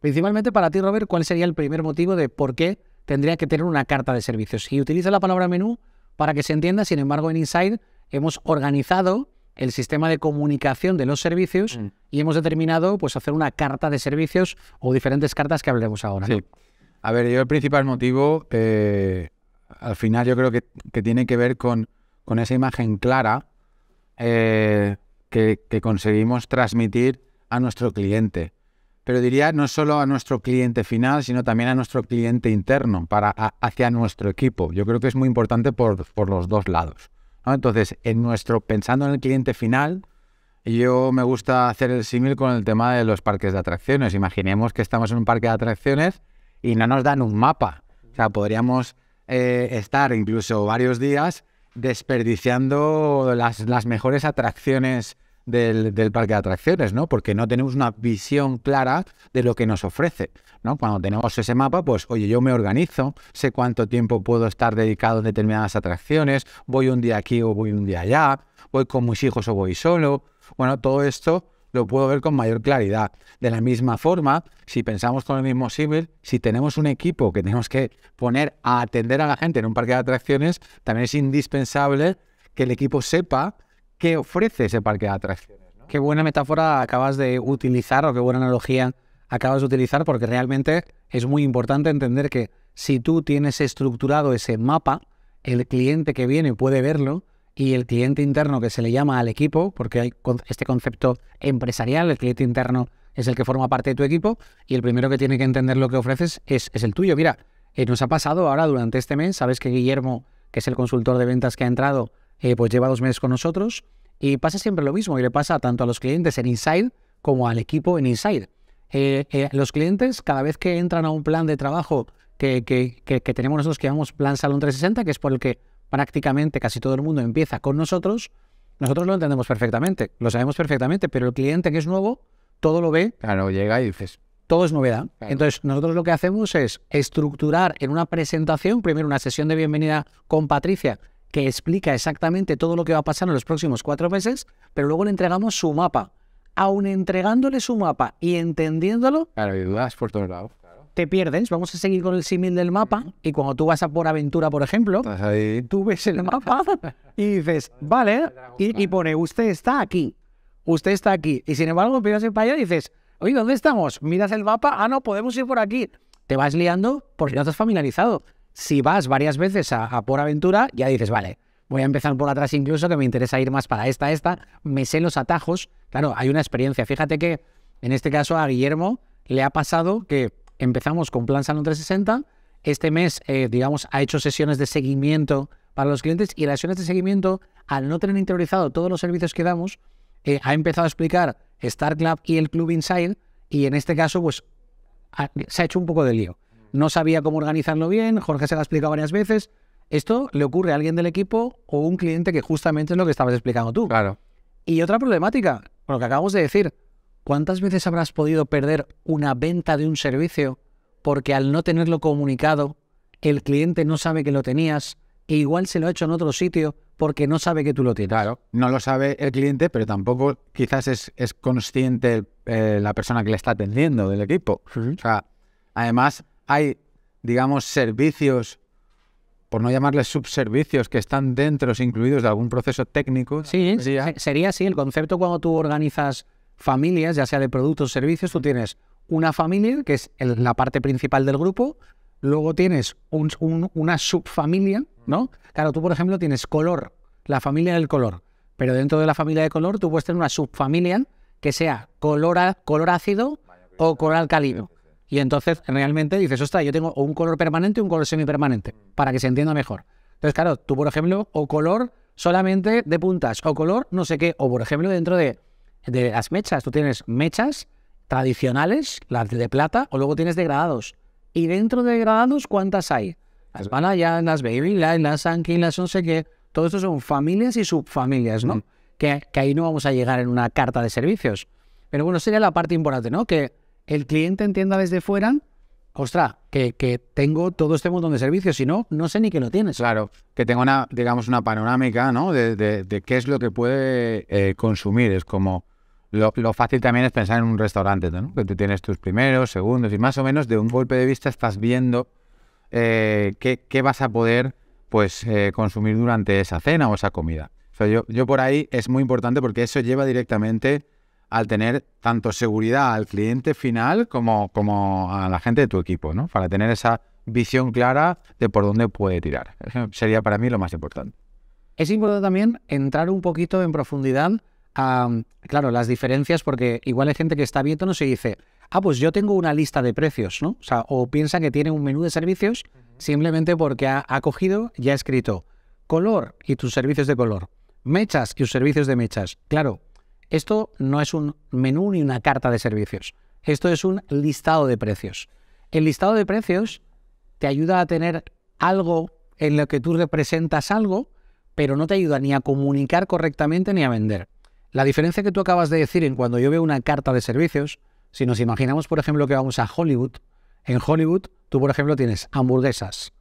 Principalmente para ti, Robert, ¿cuál sería el primer motivo de por qué tendría que tener una carta de servicios? Y utiliza la palabra menú para que se entienda, sin embargo, en Inside hemos organizado el sistema de comunicación de los servicios mm. y hemos determinado pues hacer una carta de servicios o diferentes cartas que hablemos ahora. Sí. A ver, yo el principal motivo, eh, al final yo creo que, tiene que ver con, esa imagen clara eh, que, conseguimos transmitir a nuestro cliente pero diría no solo a nuestro cliente final, sino también a nuestro cliente interno, para, hacia nuestro equipo. Yo creo que es muy importante por, por los dos lados. Entonces, en nuestro, pensando en el cliente final, yo me gusta hacer el símil con el tema de los parques de atracciones. Imaginemos que estamos en un parque de atracciones y no nos dan un mapa. O sea, podríamos eh, estar incluso varios días desperdiciando las, las mejores atracciones del, parque de atracciones, ¿no? Porque no tenemos una visión clara de lo que nos ofrece, ¿no? Cuando tenemos ese mapa, pues, oye, yo me organizo, sé cuánto tiempo puedo estar dedicado a determinadas atracciones, voy un día aquí o voy un día allá, voy con mis hijos o voy solo. Bueno, todo esto lo puedo ver con mayor claridad. De la misma forma, si pensamos con el mismo símil, si tenemos un equipo que tenemos que poner a atender a la gente en un parque de atracciones, también es indispensable que el equipo sepa que ofrece ese parque de atracciones. Qué buena metáfora acabas de utilizar o qué buena analogía acabas de utilizar porque realmente es muy importante entender que si tú tienes estructurado ese mapa, el cliente que viene puede verlo y el cliente interno que se le llama al equipo, porque hay este concepto empresarial, el cliente interno es el que forma parte de tu equipo y el primero que tiene que entender lo que ofreces es, el tuyo. Mira, eh, nos ha pasado ahora durante este mes, sabes que Guillermo, que es el consultor de ventas que ha entrado, eh, pues lleva dos meses con nosotros y pasa siempre lo mismo y le pasa tanto a los clientes en Inside como al equipo en Inside. Eh, eh, los clientes cada vez que entran a un plan de trabajo que, tenemos nosotros que llamamos Plan Salón 360, que es por el que prácticamente casi todo el mundo empieza con nosotros, nosotros lo entendemos perfectamente, lo sabemos perfectamente, pero el cliente que es nuevo, todo lo ve. Claro, llega y dices. Todo es novedad. Entonces, nosotros lo que hacemos es estructurar en una presentación, primero una sesión de bienvenida con Patricia, que explica exactamente todo lo que va a pasar en los próximos cuatro meses, pero luego le entregamos su mapa. Aun entregándole su mapa y entendiéndolo... Claro, hay dudas por todos lados. Te pierdes, vamos a seguir con el símil del mapa y cuando tú vas a por aventura, por ejemplo, tú ves el mapa y dices, vale, y, pone, usted está aquí, usted está aquí. Y sin embargo, miras el allá y dices, oye, ¿dónde estamos? Miras el mapa, ah, no, podemos ir por aquí. Te vas liando porque no estás familiarizado si vas varias veces a, por aventura, ya dices, vale, voy a empezar por atrás incluso, que me interesa ir más para esta, esta, me sé los atajos, claro, hay una experiencia. Fíjate que en este caso a Guillermo le ha pasado que empezamos con Plan Salón 360, este mes, eh, digamos, ha hecho sesiones de seguimiento para los clientes y las sesiones de seguimiento, al no tener interiorizado todos los servicios que damos, eh, ha empezado a explicar Star Club y el Club Inside y en este caso, pues, se ha hecho un poco de lío no sabía cómo organizarlo bien, Jorge se lo ha explicado varias veces. Esto le ocurre a alguien del equipo o un cliente que justamente es lo que estabas explicando tú. Claro. Y otra problemática, lo que acabamos de decir, ¿cuántas veces habrás podido perder una venta de un servicio porque al no tenerlo comunicado, el cliente no sabe que lo tenías e igual se lo ha hecho en otro sitio porque no sabe que tú lo tienes? Claro, no lo sabe el cliente, pero tampoco quizás es, consciente eh, la persona que le está atendiendo del equipo. O sea, además, hay, digamos, servicios, por no llamarles subservicios, que están dentro, incluidos de algún proceso técnico. Sí, sería, así. El concepto cuando tú organizas familias, ya sea de productos o servicios, tú tienes una familia, que es la parte principal del grupo, luego tienes una subfamilia, ¿no? Claro, tú, por ejemplo, tienes color, la familia del color, pero dentro de la familia de color tú puedes tener una subfamilia que sea color ácido o color alcalino. Y entonces realmente dices, ostras, yo tengo un color permanente y un color semipermanente, para que se entienda mejor. Entonces, claro, tú, por ejemplo, o color solamente de puntas, o color no sé qué, o por ejemplo, dentro de, las mechas, tú tienes mechas tradicionales, las de plata, o luego tienes degradados. Y dentro de degradados, ¿cuántas hay? Las allá, las Baby las Anki, las no sé qué. Todo esto son familias y subfamilias, ¿no? Mm. Que, que ahí no vamos a llegar en una carta de servicios. Pero bueno, sería la parte importante, ¿no? Que el cliente entienda desde fuera, ostras, que, tengo todo este montón de servicios, si no, no sé ni que lo tienes. Claro, que tengo una, digamos, una panorámica, ¿no? De, qué es lo que puede eh, consumir. Es como, lo, fácil también es pensar en un restaurante, ¿no? Que tú tienes tus primeros, segundos y más o menos de un golpe de vista estás viendo eh, qué, vas a poder pues eh, consumir durante esa cena o esa comida. yo por ahí es muy importante porque eso lleva directamente al tener tanto seguridad al cliente final como, como a la gente de tu equipo, ¿no? Para tener esa visión clara de por dónde puede tirar. sería para mí lo más importante. Es importante también entrar un poquito en profundidad a, claro, las diferencias, porque igual hay gente que está viéndonos y dice, ah, pues yo tengo una lista de precios, ¿no? O sea, o piensa que tiene un menú de servicios simplemente porque ha, cogido y ha escrito color y tus servicios de color, mechas y tus servicios de mechas. Claro, esto no es un menú ni una carta de servicios. Esto es un listado de precios. El listado de precios te ayuda a tener algo en lo que tú representas algo, pero no te ayuda ni a comunicar correctamente ni a vender. La diferencia que tú acabas de decir en cuando yo veo una carta de servicios, si nos imaginamos, por ejemplo, que vamos a Hollywood, en Hollywood tú, por ejemplo, tienes hamburguesas,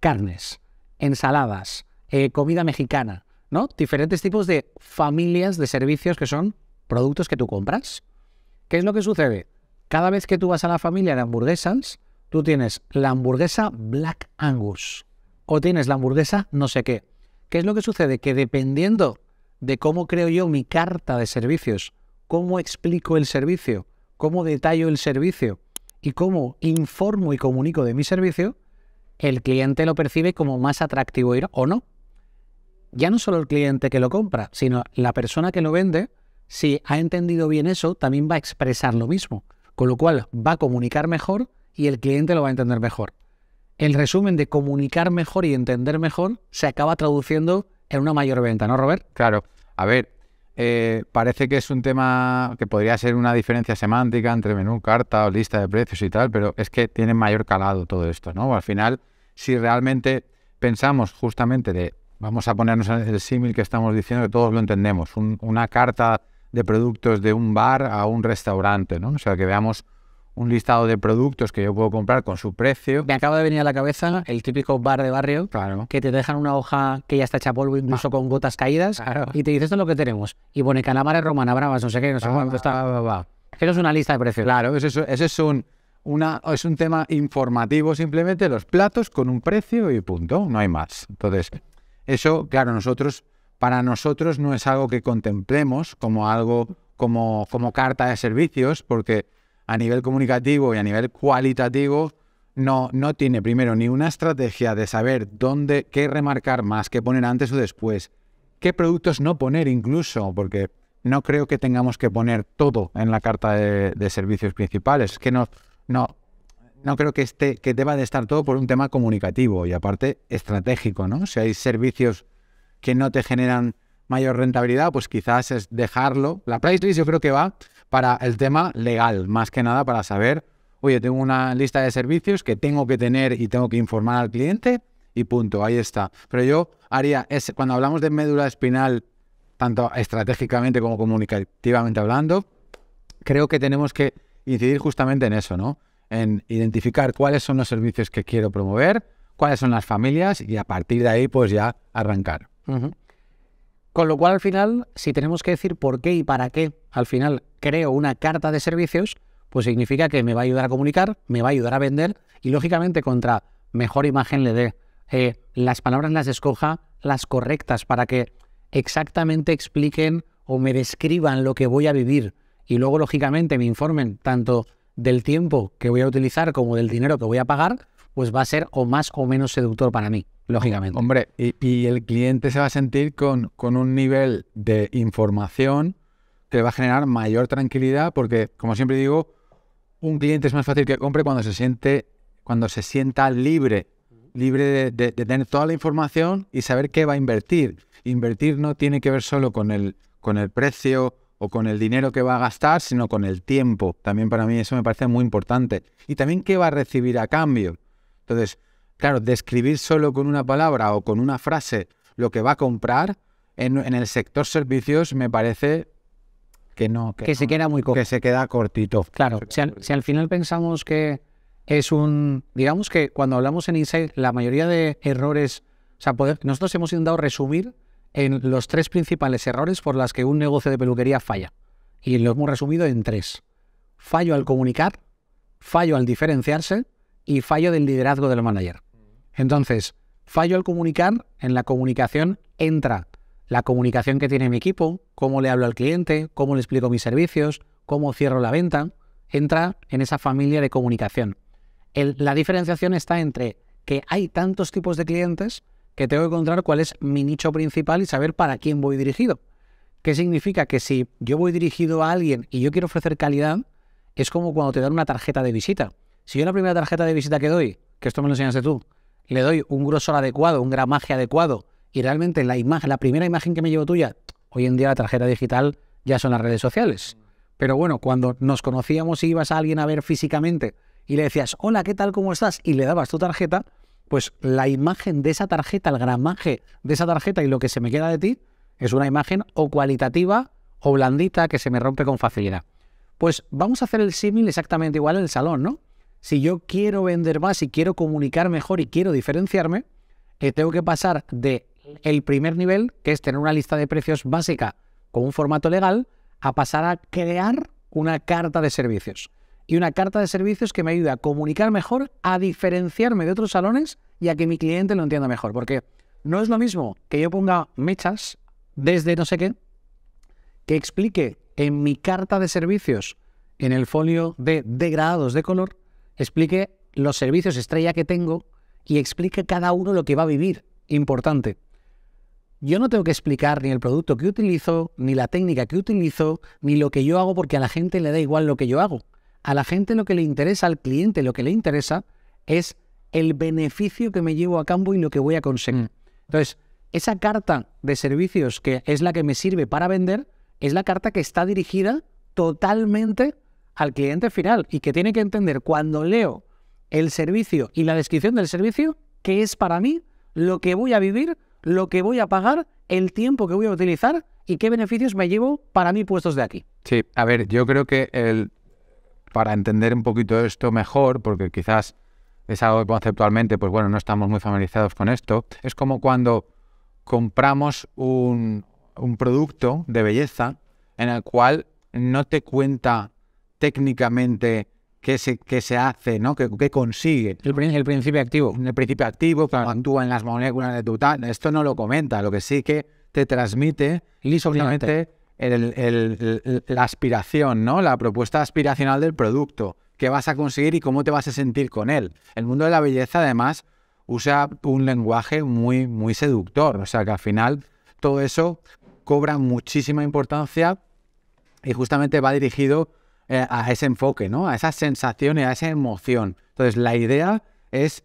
carnes, ensaladas, eh, comida mexicana, Diferentes tipos de familias de servicios que son productos que tú compras. ¿Qué es lo que sucede? Cada vez que tú vas a la familia de hamburguesas, tú tienes la hamburguesa Black Angus o tienes la hamburguesa no sé qué. ¿Qué es lo que sucede? Que dependiendo de cómo creo yo mi carta de servicios, cómo explico el servicio, cómo detallo el servicio y cómo informo y comunico de mi servicio, el cliente lo percibe como más atractivo o no ya no solo el cliente que lo compra, sino la persona que lo vende, si ha entendido bien eso, también va a expresar lo mismo, con lo cual va a comunicar mejor y el cliente lo va a entender mejor. El resumen de comunicar mejor y entender mejor se acaba traduciendo en una mayor venta, ¿no, Robert? Claro. A ver, eh, parece que es un tema que podría ser una diferencia semántica entre menú, carta o lista de precios y tal, pero es que tiene mayor calado todo esto, ¿no? Al final, si realmente pensamos justamente de vamos a ponernos en el símil que estamos diciendo, que todos lo entendemos, una carta de productos de un bar a un restaurante, ¿no? O sea, que veamos un listado de productos que yo puedo comprar con su precio. Me acaba de venir a la cabeza el típico bar de barrio claro. que te dejan una hoja que ya está hecha polvo, incluso ah. con gotas caídas, claro. y te dices esto es lo que tenemos. Y pone calamares romana, bravas, no sé qué, no sé ah, cuánto está. Va, Eso es una lista de precios. Claro, ese es un... Una, es un tema informativo simplemente, los platos con un precio y punto, no hay más. Entonces, eso, claro, nosotros, para nosotros no es algo que contemplemos como algo, como, como carta de servicios, porque a nivel comunicativo y a nivel cualitativo no, no tiene primero ni una estrategia de saber dónde, qué remarcar más, qué poner antes o después, qué productos no poner incluso, porque no creo que tengamos que poner todo en la carta de, servicios principales. que no, no, no creo que, este que deba de estar todo por un tema comunicativo y aparte estratégico, ¿no? Si hay servicios que no te generan mayor rentabilidad, pues quizás es dejarlo. La price list yo creo que va para el tema legal, más que nada para saber, oye, tengo una lista de servicios que tengo que tener y tengo que informar al cliente y punto, ahí está. Pero yo haría, cuando hablamos de médula espinal, tanto estratégicamente como comunicativamente hablando, creo que tenemos que incidir justamente en eso, ¿no? en identificar cuáles son los servicios que quiero promover, cuáles son las familias y a partir de ahí pues ya arrancar. Con lo cual al final, si tenemos que decir por qué y para qué, al final creo una carta de servicios, pues significa que me va a ayudar a comunicar, me va a ayudar a vender y lógicamente contra mejor imagen le dé, eh, las palabras las escoja las correctas para que exactamente expliquen o me describan lo que voy a vivir y luego lógicamente me informen tanto del tiempo que voy a utilizar como del dinero que voy a pagar, pues va a ser o más o menos seductor para mí, lógicamente. Hombre, y, el cliente se va a sentir con, con un nivel de información que va a generar mayor tranquilidad porque, como siempre digo, un cliente es más fácil que compre cuando se siente, cuando se sienta libre, libre de, tener toda la información y saber qué va a invertir. Invertir no tiene que ver solo con el, con el precio con el dinero que va a gastar, sino con el tiempo. También para mí eso me parece muy importante. Y también qué va a recibir a cambio. Entonces, claro, describir solo con una palabra o con una frase lo que va a comprar en, el sector servicios me parece que no. Que, se queda muy Que se queda cortito. Claro, si al, final pensamos que es un... Digamos que cuando hablamos en Insight, la mayoría de errores... O sea, nosotros hemos intentado resumir en los tres principales errores por las que un negocio de peluquería falla. Y lo hemos resumido en tres. Fallo al comunicar, fallo al diferenciarse y fallo del liderazgo del manager. Entonces, fallo al comunicar, en la comunicación entra la comunicación que tiene mi equipo, cómo le hablo al cliente, cómo le explico mis servicios, cómo cierro la venta, entra en esa familia de comunicación. la diferenciación está entre que hay tantos tipos de clientes que tengo que encontrar cuál es mi nicho principal y saber para quién voy dirigido. ¿Qué significa? Que si yo voy dirigido a alguien y yo quiero ofrecer calidad, es como cuando te dan una tarjeta de visita. Si yo la primera tarjeta de visita que doy, que esto me lo enseñaste tú, le doy un grosor adecuado, un gramaje adecuado, y realmente la, imagen, la primera imagen que me llevo tuya, hoy en día la tarjeta digital ya son las redes sociales. Pero bueno, cuando nos conocíamos y ibas a alguien a ver físicamente y le decías, hola, ¿qué tal? ¿Cómo estás? Y le dabas tu tarjeta, pues la imagen de esa tarjeta, el gramaje de esa tarjeta y lo que se me queda de ti es una imagen o cualitativa o blandita que se me rompe con facilidad. Pues vamos a hacer el símil exactamente igual en el salón, ¿no? Si yo quiero vender más y quiero comunicar mejor y quiero diferenciarme, eh, tengo que pasar de el primer nivel, que es tener una lista de precios básica con un formato legal, a pasar a crear una carta de servicios y una carta de servicios que me ayude a comunicar mejor, a diferenciarme de otros salones y a que mi cliente lo entienda mejor. Porque no es lo mismo que yo ponga mechas desde no sé qué, que explique en mi carta de servicios, en el folio de degradados de color, explique los servicios estrella que tengo y explique cada uno lo que va a vivir. Importante. Yo no tengo que explicar ni el producto que utilizo, ni la técnica que utilizo, ni lo que yo hago porque a la gente le da igual lo que yo hago. A la gente lo que le interesa, al cliente lo que le interesa es el beneficio que me llevo a campo y lo que voy a conseguir. Mm. Entonces, esa carta de servicios que es la que me sirve para vender, es la carta que está dirigida totalmente al cliente final y que tiene que entender cuando leo el servicio y la descripción del servicio, qué es para mí lo que voy a vivir, lo que voy a pagar, el tiempo que voy a utilizar y qué beneficios me llevo para mí puestos de aquí. Sí, a ver, yo creo que el, para entender un poquito esto mejor, porque quizás es algo conceptualmente, pues bueno, no estamos muy familiarizados con esto, es como cuando compramos un, producto de belleza en el cual no te cuenta técnicamente qué se, se hace, ¿no? qué, consigue. El, principio activo. El principio activo, que actúa en las moléculas de tu tal. Esto no lo comenta, lo que sí que te transmite liso la aspiración, ¿no? La propuesta aspiracional del producto, qué vas a conseguir y cómo te vas a sentir con él. El mundo de la belleza, además, usa un lenguaje muy, muy seductor, o sea que al final todo eso cobra muchísima importancia y justamente va dirigido eh, a ese enfoque, ¿no? A esa sensación y a esa emoción. Entonces, la idea es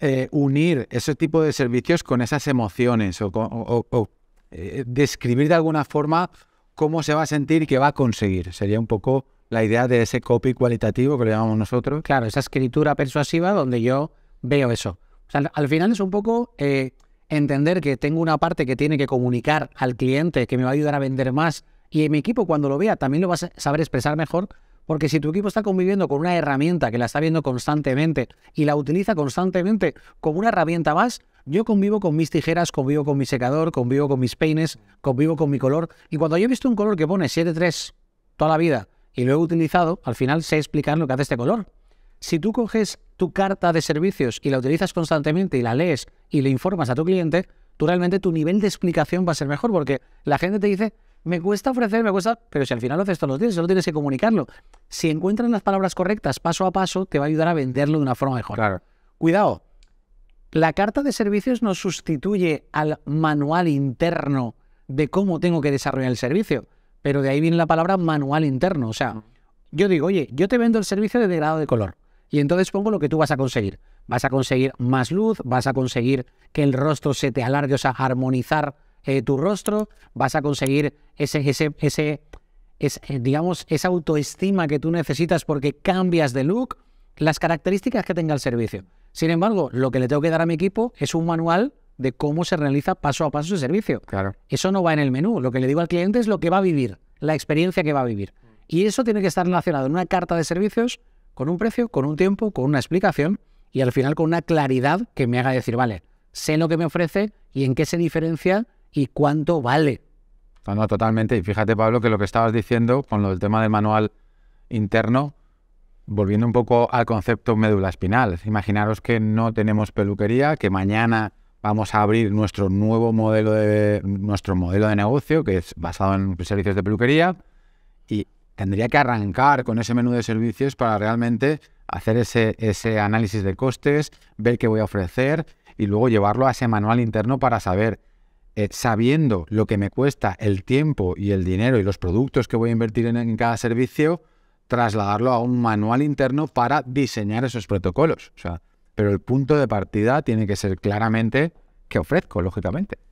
eh, unir ese tipo de servicios con esas emociones o, con, eh, describir de alguna forma cómo se va a sentir y qué va a conseguir. Sería un poco la idea de ese copy cualitativo que le llamamos nosotros. Claro, esa escritura persuasiva donde yo veo eso. sea, al final es un poco eh, entender que tengo una parte que tiene que comunicar al cliente, que me va a ayudar a vender más, y mi equipo cuando lo vea también lo va a saber expresar mejor, porque si tu equipo está conviviendo con una herramienta que la está viendo constantemente y la utiliza constantemente como una herramienta más, yo convivo con mis tijeras, convivo con mi secador, convivo con mis peines, convivo con mi color. Y cuando yo he visto un color que pone 7-3 toda la vida y lo he utilizado, al final sé explicar lo que hace este color. Si tú coges tu carta de servicios y la utilizas constantemente y la lees y le informas a tu cliente, tú realmente tu nivel de explicación va a ser mejor porque la gente te dice, me cuesta ofrecer, me cuesta, pero si al final lo haces todos los días, solo tienes que comunicarlo. Si encuentras las palabras correctas paso a paso, te va a ayudar a venderlo de una forma mejor. Claro. Cuidado, la carta de servicios no sustituye al manual interno de cómo tengo que desarrollar el servicio, pero de ahí viene la palabra manual interno. O sea, yo digo, oye, yo te vendo el servicio de degradado de color y entonces pongo lo que tú vas a conseguir. Vas a conseguir más luz, vas a conseguir que el rostro se te alargue, o sea, armonizar eh, tu rostro, vas a conseguir ese, ese, ese, ese, eh, digamos, esa autoestima que tú necesitas porque cambias de look, las características que tenga el servicio. Sin embargo, lo que le tengo que dar a mi equipo es un manual de cómo se realiza paso a paso su servicio. Claro. Eso no va en el menú. Lo que le digo al cliente es lo que va a vivir, la experiencia que va a vivir. Y eso tiene que estar relacionado en una carta de servicios con un precio, con un tiempo, con una explicación y al final con una claridad que me haga decir, vale, sé lo que me ofrece y en qué se diferencia y cuánto vale. totalmente. Y fíjate, Pablo, que lo que estabas diciendo con lo del tema del manual interno, volviendo un poco al concepto médula espinal, imaginaros que no tenemos peluquería, que mañana vamos a abrir nuestro nuevo modelo de nuestro modelo de negocio que es basado en servicios de peluquería y tendría que arrancar con ese menú de servicios para realmente hacer ese, análisis de costes, ver qué voy a ofrecer y luego llevarlo a ese manual interno para saber, eh, sabiendo lo que me cuesta el tiempo y el dinero y los productos que voy a invertir en cada servicio, trasladarlo a un manual interno para diseñar esos protocolos. O sea, pero el punto de partida tiene que ser claramente que ofrezco, lógicamente.